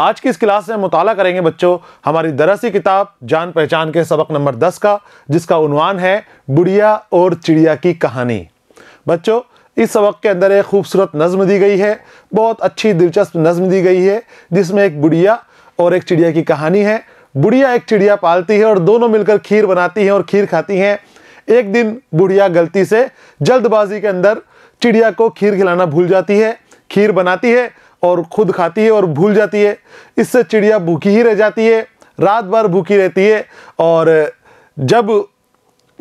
आज की इस क्लास में मुताला करेंगे बच्चों हमारी दरअसी किताब जान पहचान के सबक नंबर दस का जिसका उनवान है बुढ़िया और चिड़िया की कहानी बच्चों इस सबक के अंदर एक खूबसूरत नज़म दी गई है बहुत अच्छी दिलचस्प नज़म दी गई है जिसमें एक बुढ़िया और एक चिड़िया की कहानी है बुढ़िया एक चिड़िया पालती है और दोनों मिलकर खीर बनाती हैं और खीर खाती हैं एक दिन बुढ़िया गलती से जल्दबाजी के अंदर चिड़िया को खीर खिलाना भूल जाती है खीर बनाती है और खुद खाती है और भूल जाती है इससे चिड़िया भूखी ही रह जाती है रात भर भूखी रहती है और जब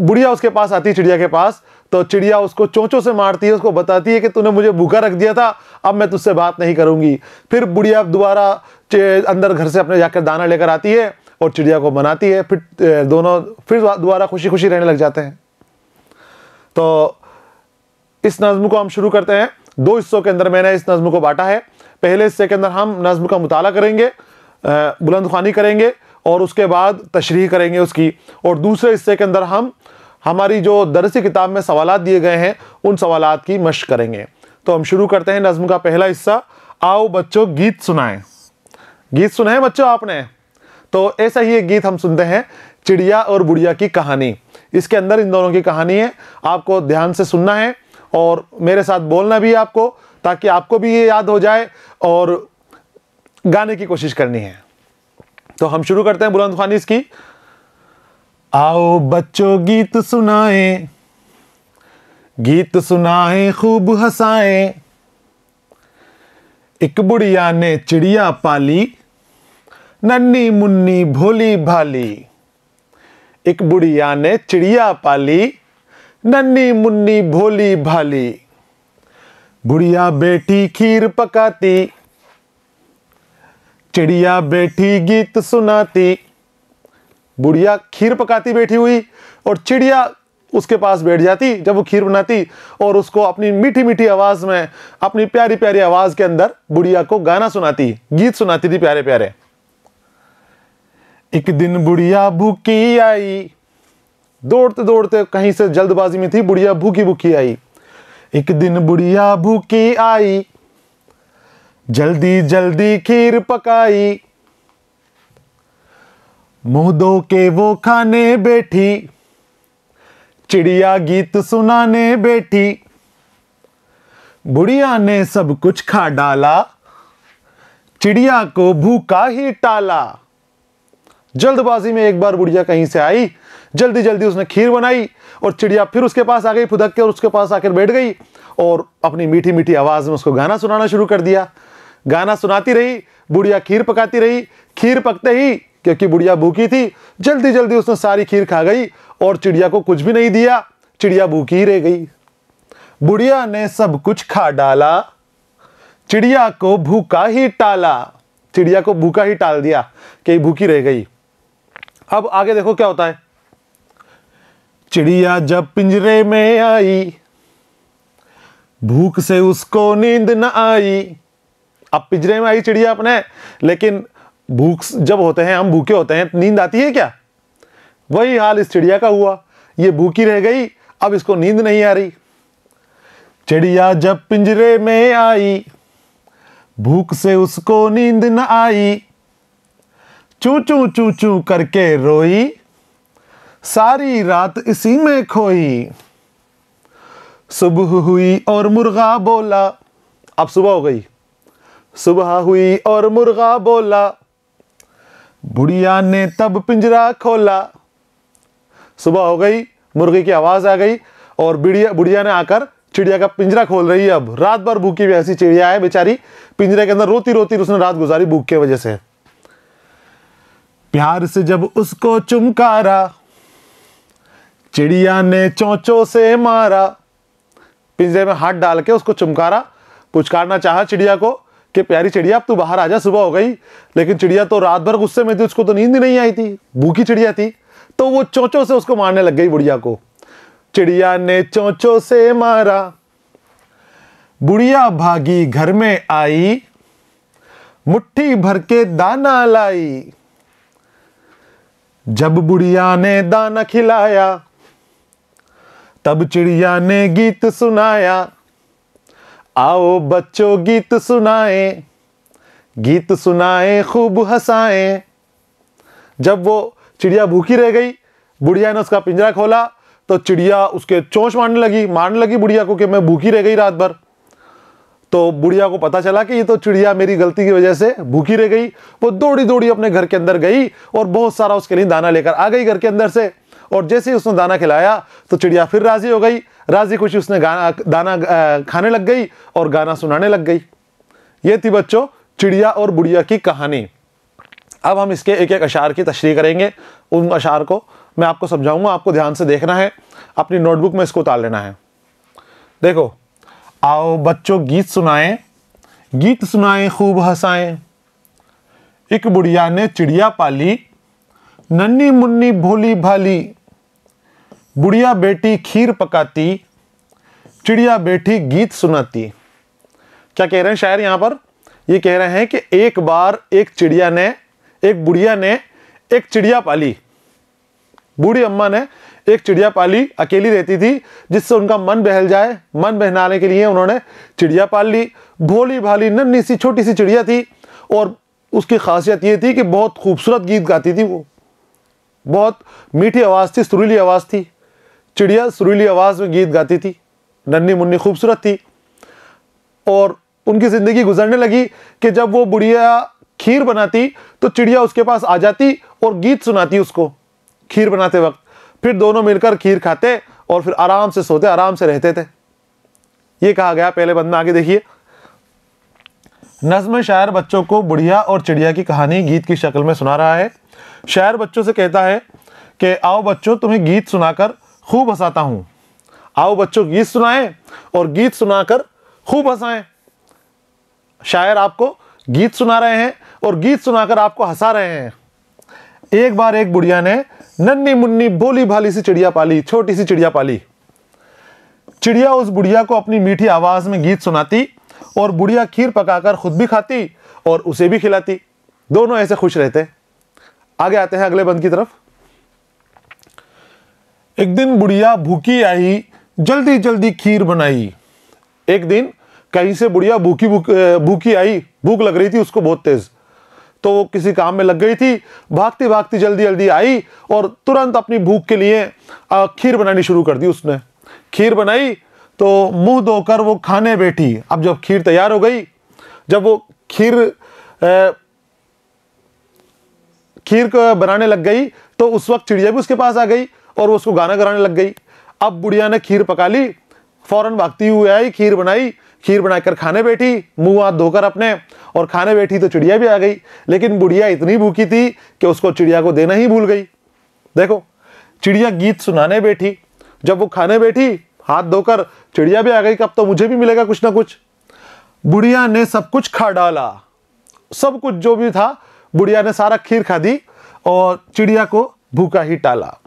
बुढ़िया उसके पास आती है चिड़िया के पास तो चिड़िया उसको चोंचों से मारती है उसको बताती है कि तूने मुझे भूखा रख दिया था अब मैं तुझसे बात नहीं करूँगी फिर बुढ़िया दोबारा अंदर घर से अपने जाकर दाना लेकर आती है और चिड़िया को मनाती है फिर दोनों फिर दोबारा खुशी खुशी रहने लग जाते हैं तो इस नज़म को हम शुरू करते हैं दो हिस्सों के अंदर मैंने इस नज़म को बांटा है पहले हिस्से के अंदर हम नज़म का मताल करेंगे बुलंद खानी करेंगे और उसके बाद तशरी करेंगे उसकी और दूसरे हिस्से के अंदर हम हमारी जो दरसी किताब में सवाल दिए गए हैं उन सवाल की मश करेंगे तो हम शुरू करते हैं नज़म का पहला हिस्सा आओ बच्चों गीत सुनाएं गीत सुनाएं बच्चों आपने तो ऐसा ही एक गीत हम सुनते हैं चिड़िया और बुढ़िया की कहानी इसके अंदर इन दोनों की कहानी है आपको ध्यान से सुनना है और मेरे साथ बोलना भी है आपको ताकि आपको भी ये याद हो जाए और गाने की कोशिश करनी है तो हम शुरू करते हैं बुलंद खानी इसकी आओ बच्चों गीत सुनाए गीत सुनाए खूब हंसाए एक बुढ़िया ने चिड़िया पाली नन्नी मुन्नी भोली भाली एक बुढ़िया ने चिड़िया पाली नन्नी मुन्नी भोली भाली गुड़िया बेटी खीर पकाती चिड़िया बैठी गीत सुनाती बुढ़िया खीर पकाती बैठी हुई और चिड़िया उसके पास बैठ जाती जब वो खीर बनाती और उसको अपनी मीठी मीठी आवाज़ में अपनी प्यारी प्यारी आवाज़ के अंदर बुढ़िया को गाना सुनाती गीत सुनाती थी प्यारे प्यारे एक दिन बुढ़िया भूखी आई दौड़ते दौड़ते कहीं से जल्दबाजी में थी बुढ़िया भूखी भूखी आई एक दिन बुढ़िया भूखी आई जल्दी जल्दी खीर पकाई मुंह दो के वो खाने बैठी चिड़िया गीत सुनाने बैठी बुढ़िया ने सब कुछ खा डाला चिड़िया को भूखा ही टाला जल्दबाजी में एक बार बुढ़िया कहीं से आई जल्दी जल्दी उसने खीर बनाई और चिड़िया फिर उसके पास आ गई फुदक के और उसके पास आकर बैठ गई और अपनी मीठी मीठी आवाज़ में उसको गाना सुनाना शुरू कर दिया गाना सुनाती रही बुढ़िया खीर पकाती रही खीर पकते ही क्योंकि बुढ़िया भूखी थी जल्दी जल्दी उसने सारी खीर खा गई और चिड़िया को कुछ भी नहीं दिया चिड़िया भूखी ही रह गई बुढ़िया ने सब कुछ खा डाला चिड़िया को भूखा ही टाला चिड़िया को भूखा ही टाल दिया कि भूखी रह गई अब आगे देखो क्या होता है चिड़िया जब पिंजरे में आई भूख से उसको नींद न आई अब पिंजरे में आई चिड़िया अपने लेकिन भूख जब होते हैं हम भूखे होते हैं नींद आती है क्या वही हाल इस चिड़िया का हुआ ये भूखी रह गई अब इसको नींद नहीं आ रही चिड़िया जब पिंजरे में आई भूख से उसको नींद न आई चू चू चू चू करके रोई सारी रात इसी में खोई सुबह हुई और मुर्गा बोला अब सुबह हो गई सुबह हुई और मुर्गा बोला बुढ़िया ने तब पिंजरा खोला सुबह हो गई मुर्गी की आवाज़ आ गई और बिड़िया बुढ़िया ने आकर चिड़िया का पिंजरा खोल रही है अब रात भर भूखी हुई ऐसी चिड़िया है बेचारी पिंजरे के अंदर रोती रोती उसने रात गुजारी भूख के वजह से प्यार से जब उसको चुमकारा चिड़िया ने चौचो से मारा पिंजरे में हाथ डाल के उसको चुमकारा पुचकारना चाहा चिड़िया को कि प्यारी चिड़िया अब तू बाहर आ जा सुबह हो गई लेकिन चिड़िया तो रात भर गुस्से में थी उसको तो नींद नहीं आई थी भूखी चिड़िया थी तो वो चोंचों से उसको मारने लग गई बुढ़िया को चिड़िया ने चोंचों से मारा बुढ़िया भागी घर में आई मुट्ठी भर के दाना लाई जब बुढ़िया ने दाना खिलाया तब चिड़िया ने गीत सुनाया आओ बच्चों गीत सुनाए गीत सुनाए खूब हंसाए जब वो चिड़िया भूखी रह गई बुढ़िया ने उसका पिंजरा खोला तो चिड़िया उसके चोंच मारने लगी मारने लगी बुढ़िया को कि मैं भूखी रह गई रात भर तो बुढ़िया को पता चला कि ये तो चिड़िया मेरी गलती की वजह से भूखी रह गई वो दौड़ी दौड़ी अपने घर के अंदर गई और बहुत सारा उसके लिए दाना लेकर आ गई घर के अंदर से और जैसे ही उसने दाना खिलाया तो चिड़िया फिर राज़ी हो गई राज़ी खुशी उसने गाना दाना खाने लग गई और गाना सुनाने लग गई ये थी बच्चों चिड़िया और बुढ़िया की कहानी अब हम इसके एक एक अशार की तशरी करेंगे उन अशार को मैं आपको समझाऊंगा आपको ध्यान से देखना है अपनी नोटबुक में इसको उतार लेना है देखो आओ बच्चों गीत सुनाएं गीत सुनाएं खूब हंसाएं एक बुढ़िया ने चिड़िया पाली नन्नी मुन्नी भोली भाली बुढ़िया बेटी खीर पकाती चिड़िया बेटी गीत सुनाती क्या कह रहे हैं शायर यहाँ पर ये कह रहे हैं कि एक बार एक चिड़िया ने एक बुढ़िया ने एक चिड़िया पाली बूढ़ी अम्मा ने एक चिड़िया पाली अकेली रहती थी जिससे उनका मन बहल जाए मन बहनाने के लिए उन्होंने चिड़िया पाल ली भोली भाली नन्नी सी छोटी सी चिड़िया थी और उसकी खासियत ये थी कि बहुत खूबसूरत गीत गाती थी वो बहुत मीठी आवाज़ थी सुरीली आवाज़ थी चिड़िया सुरीली आवाज़ में गीत गाती थी नन्नी मुन्नी खूबसूरत थी और उनकी ज़िंदगी गुजरने लगी कि जब वो बुढ़िया खीर बनाती तो चिड़िया उसके पास आ जाती और गीत सुनाती उसको खीर बनाते वक्त फिर दोनों मिलकर खीर खाते और फिर आराम से सोते आराम से रहते थे ये कहा गया पहले बंद में आगे देखिए नज्म शायर बच्चों को बुढ़िया और चिड़िया की कहानी गीत की शक्ल में सुना रहा है शायर बच्चों से कहता है कि आओ बच्चों तुम्हें गीत सुनाकर खूब हंसाता हूं आओ बच्चों गीत सुनाएं और गीत सुनाकर खूब हंसाएं शायर आपको गीत सुना रहे हैं और गीत सुनाकर आपको हंसा रहे हैं एक बार एक बुढ़िया ने नन्नी मुन्नी भोली भाली सी चिड़िया पाली छोटी सी चिड़िया पाली चिड़िया उस बुढ़िया को अपनी मीठी आवाज़ में गीत सुनाती और बुढ़िया खीर पकाकर खुद भी खाती और उसे भी खिलाती दोनों ऐसे खुश रहते आगे आते हैं अगले बंद की तरफ एक दिन बुढ़िया भूखी आई जल्दी जल्दी खीर बनाई एक दिन कहीं से बुढ़िया भूखी भूखी आई भूख लग रही थी उसको बहुत तेज तो वो किसी काम में लग गई थी भागती भागती जल्दी जल्दी आई और तुरंत अपनी भूख के लिए खीर बनानी शुरू कर दी उसने खीर बनाई तो मुंह धोकर वो खाने बैठी अब जब खीर तैयार हो गई जब वो खीर ए, खीर को बनाने लग गई तो उस वक्त चिड़िया भी उसके पास आ गई और उसको गाना गाने लग गई अब बुढ़िया ने खीर पका ली फ़ौरन भागती हुई आई खीर बनाई खीर बनाकर खाने बैठी मुंह हाथ धोकर अपने और खाने बैठी तो चिड़िया भी आ गई लेकिन बुढ़िया इतनी भूखी थी कि उसको चिड़िया को देना ही भूल गई देखो चिड़िया गीत सुनाने बैठी जब वो खाने बैठी हाथ धोकर चिड़िया भी आ गई कब तो मुझे भी मिलेगा कुछ ना कुछ बुढ़िया ने सब कुछ खा डाला सब कुछ जो भी था बुढ़िया ने सारा खीर खा दी और चिड़िया को भूखा ही टाला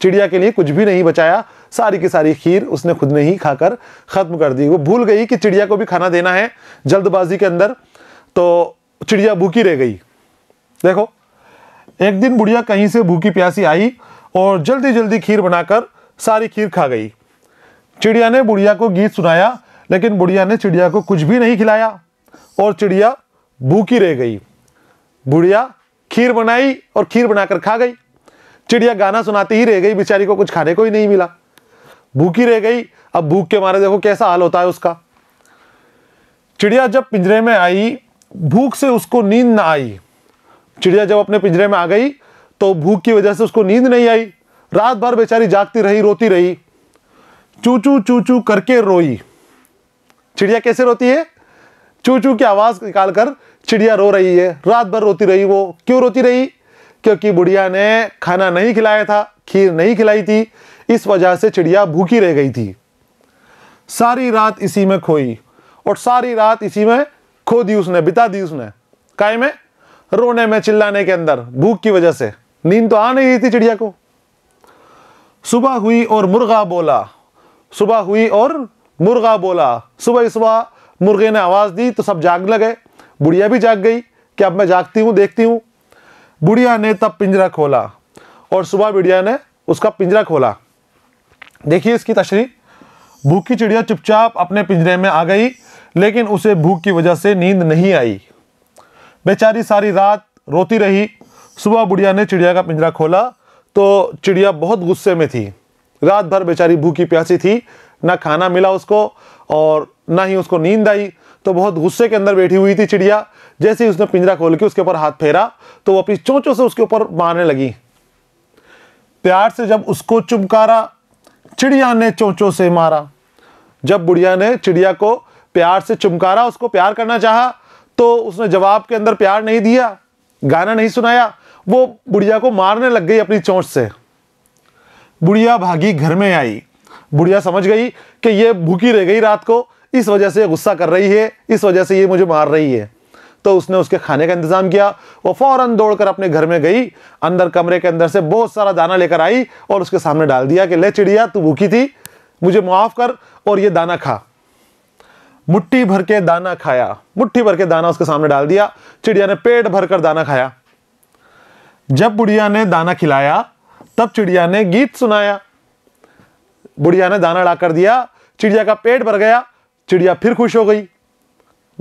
चिड़िया के लिए कुछ भी नहीं बचाया सारी की सारी खीर उसने खुद ने ही खाकर ख़त्म कर दी वो भूल गई कि चिड़िया को भी खाना देना है जल्दबाजी के अंदर तो चिड़िया भूखी रह गई देखो एक दिन बुढ़िया कहीं से भूखी प्यासी आई और जल्दी जल्दी खीर बनाकर सारी खीर खा गई चिड़िया ने बुढ़िया को गीत सुनाया लेकिन बुढ़िया ने चिड़िया को कुछ भी नहीं खिलाया और चिड़िया भूखी रह गई बुढ़िया खीर बनाई और खीर बनाकर खा गई चिड़िया गाना सुनाती ही रह गई बेचारी को कुछ खाने को ही नहीं मिला भूखी रह गई अब भूख के मारे देखो कैसा हाल होता है उसका चिड़िया जब पिंजरे में आई भूख से उसको नींद ना आई चिड़िया जब अपने पिंजरे में आ गई तो भूख की वजह से उसको नींद नहीं आई रात भर बेचारी जागती रही रोती रही चूचू चूचू करके रोई चिड़िया कैसे रोती है चूचू की आवाज़ निकाल कर चिड़िया रो रही है रात भर रोती रही वो क्यों रोती रही क्योंकि बुढ़िया ने खाना नहीं खिलाया था खीर नहीं खिलाई थी इस वजह से चिड़िया भूखी रह गई थी सारी रात इसी में खोई और सारी रात इसी में खो दी उसने बिता दी उसने काय में रोने में चिल्लाने के अंदर भूख की वजह से नींद तो आ नहीं रही थी चिड़िया को सुबह हुई और मुर्गा बोला सुबह हुई और मुर्गा बोला सुबह सुबह मुर्गे ने आवाज़ दी तो सब जाग लगे बुढ़िया भी जाग गई कि अब मैं जागती हूँ देखती हूँ बुढ़िया ने तब पिंजरा खोला और सुबह बुढ़िया ने उसका पिंजरा खोला देखिए इसकी तशरी भूखी चिड़िया चुपचाप अपने पिंजरे में आ गई लेकिन उसे भूख की वजह से नींद नहीं आई बेचारी सारी रात रोती रही सुबह बुढ़िया ने चिड़िया का पिंजरा खोला तो चिड़िया बहुत गुस्से में थी रात भर बेचारी भूखी प्यासी थी ना खाना मिला उसको और ना ही उसको नींद आई तो बहुत गुस्से के अंदर बैठी हुई थी चिड़िया जैसे ही उसने पिंजरा खोल के उसके ऊपर हाथ फेरा तो वो अपनी चोंचों से उसके ऊपर मारने लगी प्यार से जब उसको चुमकारा चिड़िया ने चोंचों से मारा जब बुढ़िया ने चिड़िया को प्यार से चुमकारा उसको प्यार करना चाहा तो उसने जवाब के अंदर प्यार नहीं दिया गाना नहीं सुनाया वो बुढ़िया को मारने लग गई अपनी चोंच से बुढ़िया भागी घर में आई बुढ़िया समझ गई कि ये भूखी रह गई रात को इस वजह से गुस्सा कर रही है इस वजह से ये मुझे मार रही है तो उसने उसके खाने का इंतज़ाम किया वो फ़ौरन दौड़कर अपने घर में गई अंदर कमरे के अंदर से बहुत सारा दाना लेकर आई और उसके सामने डाल दिया कि ले चिड़िया तू भूखी थी मुझे मुआफ़ कर और ये दाना खा मुट्ठी भर के दाना खाया मुट्ठी भर के दाना उसके सामने डाल दिया चिड़िया ने पेट भरकर दाना खाया जब बुढ़िया ने दाना खिलाया तब चिड़िया ने गीत सुनाया बुढ़िया ने दाना ला कर दिया चिड़िया का पेट भर गया चिड़िया फिर खुश हो गई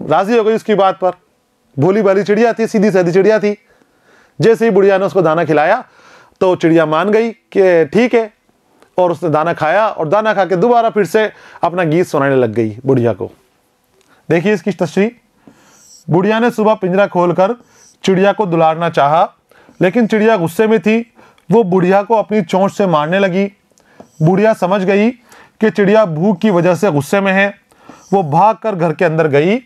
राजी हो गई उसकी बात पर भोली भाली चिड़िया थी सीधी साधी चिड़िया थी जैसे ही बुढ़िया ने उसको दाना खिलाया तो चिड़िया मान गई कि ठीक है और उसने दाना खाया और दाना खा के दोबारा फिर से अपना गीत सुनाने लग गई बुढ़िया को देखिए इसकी तस्वीर बुढ़िया ने सुबह पिंजरा खोलकर चिड़िया को दुलारना चाहा लेकिन चिड़िया गुस्से में थी वो बुढ़िया को अपनी चोंच से मारने लगी बुढ़िया समझ गई कि चिड़िया भूख की वजह से गुस्से में है वो भाग कर घर के अंदर गई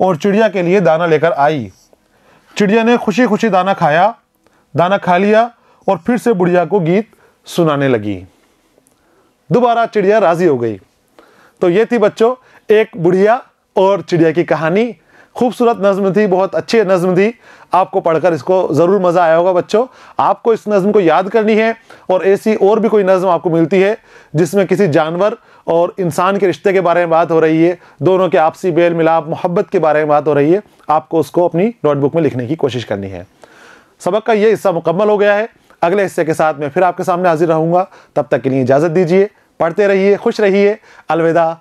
और चिड़िया के लिए दाना लेकर आई चिड़िया ने खुशी खुशी दाना खाया दाना खा लिया और फिर से बुढ़िया को गीत सुनाने लगी दोबारा चिड़िया राज़ी हो गई तो ये थी बच्चों एक बुढ़िया और चिड़िया की कहानी खूबसूरत नज्म थी बहुत अच्छी नज्म थी आपको पढ़कर इसको ज़रूर मज़ा आया होगा बच्चों आपको इस नज़म को याद करनी है और ऐसी और भी कोई नज़म आपको मिलती है जिसमें किसी जानवर और इंसान के रिश्ते के बारे में बात हो रही है दोनों के आपसी बेल मिलाप मोहब्बत के बारे में बात हो रही है आपको उसको अपनी नोटबुक में लिखने की कोशिश करनी है सबक का ये हिस्सा मुकम्मल हो गया है अगले हिस्से के साथ मैं फिर आपके सामने हाजिर रहूँगा तब तक के लिए इजाज़त दीजिए पढ़ते रहिए खुश रहिए अलविदा